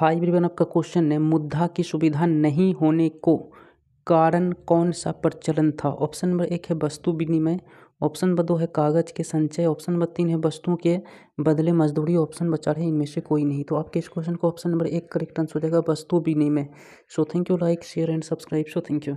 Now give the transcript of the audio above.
high everyone आपका question है मुद्दा की सुविधा नहीं होने को कारण कौन सा प्रचलन था ऑप्शन नंबर एक है वस्तु विनिमय ऑप्शन नंबर दो है कागज के संचय ऑप्शन नंबर तीन है वस्तुओं के बदले मजदूरी ऑप्शन नंबर चार है इनमें से कोई नहीं तो आपके इस क्वेश्चन को ऑप्शन नंबर एक करेक्ट आंसर हो जाएगा वस्तु विनिमय so thank you like share and subscribe so thank you